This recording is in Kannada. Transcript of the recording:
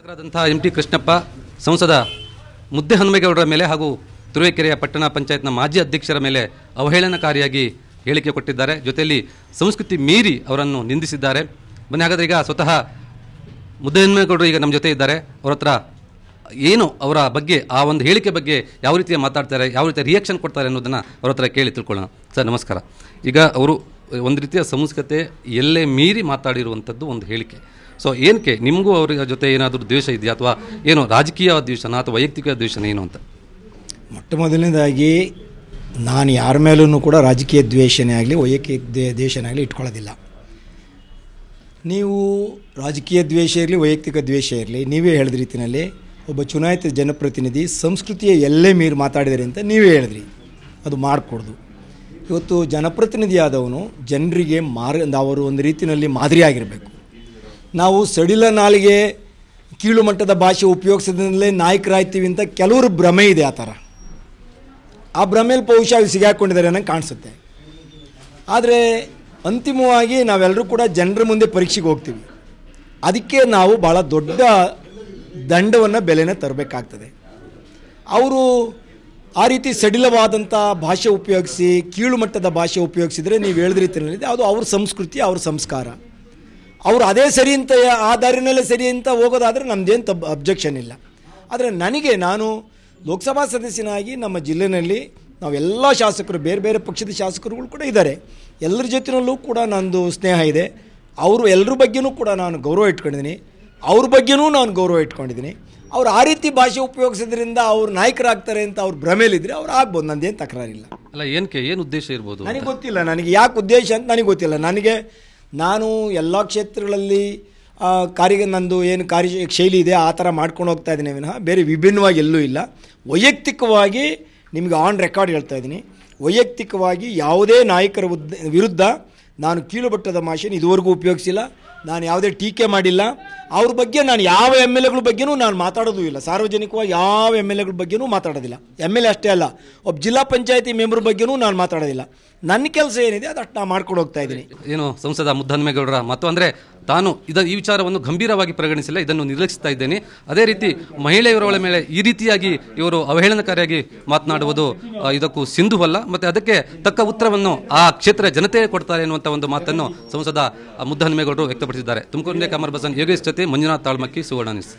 ಶಾಸಕರಾದಂಥ ಎಂ ಟಿ ಕೃಷ್ಣಪ್ಪ ಸಂಸದ ಮುದ್ದೆ ಹನುಮೇಗೌಡರ ಮೇಲೆ ಹಾಗೂ ತುರುವೇಕೆರೆಯ ಪಟ್ಟಣ ಪಂಚಾಯತ್ನ ಮಾಜಿ ಅಧ್ಯಕ್ಷರ ಮೇಲೆ ಅವಹೇಳನಕಾರಿಯಾಗಿ ಹೇಳಿಕೆ ಕೊಟ್ಟಿದ್ದಾರೆ ಜೊತೆಯಲ್ಲಿ ಸಂಸ್ಕೃತಿ ಮೀರಿ ಅವರನ್ನು ನಿಂದಿಸಿದ್ದಾರೆ ಬನ್ನಿ ಹಾಗಾದರೆ ಈಗ ಸ್ವತಃ ಮುದ್ದೆ ಹನುಮೇಗೌಡರು ಈಗ ನಮ್ಮ ಜೊತೆ ಇದ್ದಾರೆ ಅವರ ಹತ್ರ ಏನು ಅವರ ಬಗ್ಗೆ ಆ ಒಂದು ಹೇಳಿಕೆ ಬಗ್ಗೆ ಯಾವ ರೀತಿಯ ಮಾತಾಡ್ತಾರೆ ಯಾವ ರೀತಿಯ ರಿಯಾಕ್ಷನ್ ಕೊಡ್ತಾರೆ ಅನ್ನೋದನ್ನು ಅವರ ಹತ್ರ ಕೇಳಿ ತಿಳ್ಕೊಳ್ಳೋಣ ಸರ್ ನಮಸ್ಕಾರ ಈಗ ಅವರು ಒಂದು ರೀತಿಯ ಸಂಸ್ಕೃತೆ ಎಲ್ಲೇ ಮೀರಿ ಮಾತಾಡಿರುವಂಥದ್ದು ಒಂದು ಹೇಳಿಕೆ ಸೊ ಏನಕ್ಕೆ ನಿಮಗೂ ಅವರ ಜೊತೆ ಏನಾದರೂ ದ್ವೇಷ ಇದೆಯಾ ಅಥವಾ ಏನು ರಾಜಕೀಯ ದ್ವೇಷನ ಅಥವಾ ವೈಯಕ್ತಿಕ ದ್ವೇಷನ ಏನು ಅಂತ ಮೊಟ್ಟ ಮೊದಲನೇದಾಗಿ ನಾನು ಯಾರ ಮೇಲೂ ಕೂಡ ರಾಜಕೀಯ ದ್ವೇಷನೇ ಆಗಲಿ ವೈಯಕ್ತಿಕ ದ್ವೇ ದ್ವೇಷನೇ ಆಗಲಿ ಇಟ್ಕೊಳ್ಳೋದಿಲ್ಲ ನೀವು ರಾಜಕೀಯ ದ್ವೇಷ ಇರಲಿ ವೈಯಕ್ತಿಕ ದ್ವೇಷ ಇರಲಿ ನೀವೇ ಹೇಳಿದ ರೀತಿಯಲ್ಲಿ ಒಬ್ಬ ಚುನಾಯಿತ ಜನಪ್ರತಿನಿಧಿ ಸಂಸ್ಕೃತಿಯ ಎಲ್ಲೇ ಮೀರಿ ಮಾತಾಡಿದರೆ ಅಂತ ನೀವೇ ಹೇಳಿದ್ರಿ ಅದು ಮಾಡಿಕೊಡ್ದು ಇವತ್ತು ಜನಪ್ರತಿನಿಧಿಯಾದವನು ಜನರಿಗೆ ಮಾರ್ ಅವರು ಒಂದು ರೀತಿಯಲ್ಲಿ ಮಾದರಿಯಾಗಿರಬೇಕು ನಾವು ಸಡಿಲ ನಾಲಿಗೆ ಕೀಳು ಮಟ್ಟದ ಭಾಷೆ ಉಪಯೋಗಿಸಿದ್ರಲ್ಲೇ ನಾಯಕರಾಯ್ತೀವಿ ಅಂತ ಕೆಲವರು ಭ್ರಮೆ ಇದೆ ಆ ಥರ ಆ ಭ್ರಮೆಯಲ್ಲಿ ಬಹುಶಃ ಅವ್ರು ಸಿಗಾಕೊಂಡಿದ್ದಾರೆ ಅನ್ನೋ ಕಾಣಿಸುತ್ತೆ ಆದರೆ ಅಂತಿಮವಾಗಿ ನಾವೆಲ್ಲರೂ ಕೂಡ ಜನರ ಮುಂದೆ ಪರೀಕ್ಷೆಗೆ ಹೋಗ್ತೀವಿ ಅದಕ್ಕೆ ನಾವು ಭಾಳ ದೊಡ್ಡ ದಂಡವನ್ನು ಬೆಲೆನ ತರಬೇಕಾಗ್ತದೆ ಅವರು ಆ ರೀತಿ ಸಡಿಲವಾದಂಥ ಭಾಷೆ ಉಪಯೋಗಿಸಿ ಕೀಳು ಮಟ್ಟದ ಭಾಷೆ ಉಪಯೋಗಿಸಿದರೆ ನೀವು ಹೇಳಿದ ರೀತಿಯಲ್ಲಿ ಅದು ಅವ್ರ ಸಂಸ್ಕೃತಿ ಅವ್ರ ಸಂಸ್ಕಾರ ಅವರು ಅದೇ ಸರಿ ಅಂತ ಆ ದಾರಿನಲ್ಲೇ ಸರಿ ಅಂತ ಹೋಗೋದಾದರೆ ನಮ್ಮದೇನು ತಬ್ ಅಬ್ಜೆಕ್ಷನ್ ಇಲ್ಲ ಆದರೆ ನನಗೆ ನಾನು ಲೋಕಸಭಾ ಸದಸ್ಯನಾಗಿ ನಮ್ಮ ಜಿಲ್ಲೆಯಲ್ಲಿ ನಾವೆಲ್ಲ ಶಾಸಕರು ಬೇರೆ ಬೇರೆ ಪಕ್ಷದ ಶಾಸಕರುಗಳು ಕೂಡ ಇದ್ದಾರೆ ಎಲ್ಲರ ಜೊತೆಯಲ್ಲೂ ಕೂಡ ನಂದು ಸ್ನೇಹ ಇದೆ ಅವರು ಎಲ್ಲರ ಬಗ್ಗೆಯೂ ಕೂಡ ನಾನು ಗೌರವ ಇಟ್ಕೊಂಡಿದ್ದೀನಿ ಅವ್ರ ಬಗ್ಗೆನೂ ನಾನು ಗೌರವ ಇಟ್ಕೊಂಡಿದ್ದೀನಿ ಅವ್ರು ಆ ರೀತಿ ಭಾಷೆ ಉಪಯೋಗಿಸೋದ್ರಿಂದ ಅವ್ರು ನಾಯಕರಾಗ್ತಾರೆ ಅಂತ ಅವ್ರು ಭ್ರಮೇಲಿದ್ರೆ ಅವ್ರು ಆಗ್ಬೋದು ನಂದೇನು ತಕರಾರಿಲ್ಲ ಅಲ್ಲ ಏನಕ್ಕೆ ಏನು ಉದ್ದೇಶ ಇರ್ಬೋದು ನನಗೆ ಗೊತ್ತಿಲ್ಲ ನನಗೆ ಯಾಕೆ ಉದ್ದೇಶ ಅಂತ ನನಗೆ ಗೊತ್ತಿಲ್ಲ ನನಗೆ ನಾನು ಎಲ್ಲ ಕ್ಷೇತ್ರಗಳಲ್ಲಿ ಕಾರ್ಯ ನಂದು ಏನು ಕಾರ್ಯ ಶೈಲಿ ಇದೆ ಆ ಥರ ಮಾಡ್ಕೊಂಡು ಹೋಗ್ತಾ ಇದ್ದೀನಿ ವಿನಃ ಬೇರೆ ವಿಭಿನ್ನವಾಗಿ ಎಲ್ಲೂ ಇಲ್ಲ ವೈಯಕ್ತಿಕವಾಗಿ ನಿಮಗೆ ಆನ್ ರೆಕಾರ್ಡ್ ಹೇಳ್ತಾ ಇದ್ದೀನಿ ವೈಯಕ್ತಿಕವಾಗಿ ಯಾವುದೇ ನಾಯಕರ ವಿರುದ್ಧ ನಾನು ಕೀಳುಬಟ್ಟದ ಭಾಷೆನ ಇದುವರೆಗೂ ಉಪಯೋಗಿಸಿಲ್ಲ ನಾನು ಯಾವುದೇ ಟೀಕೆ ಮಾಡಿಲ್ಲ ಅವ್ರ ಬಗ್ಗೆ ನಾನು ಯಾವ ಎಮ್ ಎಲ್ ಎಗಳ ಬಗ್ಗೆನೂ ನಾನು ಮಾತಾಡೋದು ಇಲ್ಲ ಸಾರ್ವಜನಿಕವಾಗಿ ಯಾವ ಎಮ್ ಎಲ್ ಎಗಳ ಬಗ್ಗೆನೂ ಮಾತಾಡೋದಿಲ್ಲ ಎಮ್ ಎಲ್ ಎ ಅಷ್ಟೇ ಅಲ್ಲ ಒಬ್ಬ ಜಿಲ್ಲಾ ಪಂಚಾಯತಿ ಮೆಂಬರ್ ಬಗ್ಗೆನೂ ನಾನು ಮಾತಾಡೋದಿಲ್ಲ ನನ್ನ ಕೆಲಸ ಏನಿದೆ ಅದಷ್ಟು ನಾನು ಮಾಡ್ಕೊಂಡು ಹೋಗ್ತಾ ಇದ್ದೀನಿ ಏನು ಸಂಸದ ಮುದ್ದನ್ಮೇಗೌಡರ ಮತ್ತು ಅಂದರೆ ತಾನು ಇದ ಈ ವಿಚಾರವನ್ನು ಗಂಭೀರವಾಗಿ ಪರಿಗಣಿಸಿಲ್ಲ ಇದನ್ನು ನಿರ್ಲಕ್ಷಿಸ್ತಾ ಇದ್ದೇನೆ ಅದೇ ರೀತಿ ಮಹಿಳೆಯರವಳ ಮೇಲೆ ಈ ರೀತಿಯಾಗಿ ಇವರು ಅವಹೇಳನಕಾರಿಯಾಗಿ ಮಾತನಾಡುವುದು ಇದಕ್ಕೂ ಸಿಂಧುವಲ್ಲ ಮತ್ತು ಅದಕ್ಕೆ ತಕ್ಕ ಉತ್ತರವನ್ನು ಆ ಕ್ಷೇತ್ರ ಜನತೆ ಕೊಡ್ತಾರೆ ಎನ್ನುವಂಥ ಒಂದು ಮಾತನ್ನು ಸಂಸದ ಮುದ್ದನ್ಮೇಗೌಡರು ವ್ಯಕ್ತಪಡಿಸಿದ್ದಾರೆ ವ್ಯಕ್ತಪಡಿಸಿದ್ದಾರೆ ತುಮಕೂರಿನ ಕಮರ್ ಬಸನ್ ಯೋಗೇಶ್ ಜೊತೆ ಮಂಜುನಾಥ್ ತಾಳ್ಮಕ್ಕಿ ಸುವರ್ಣ ನ್ಯೂಸ್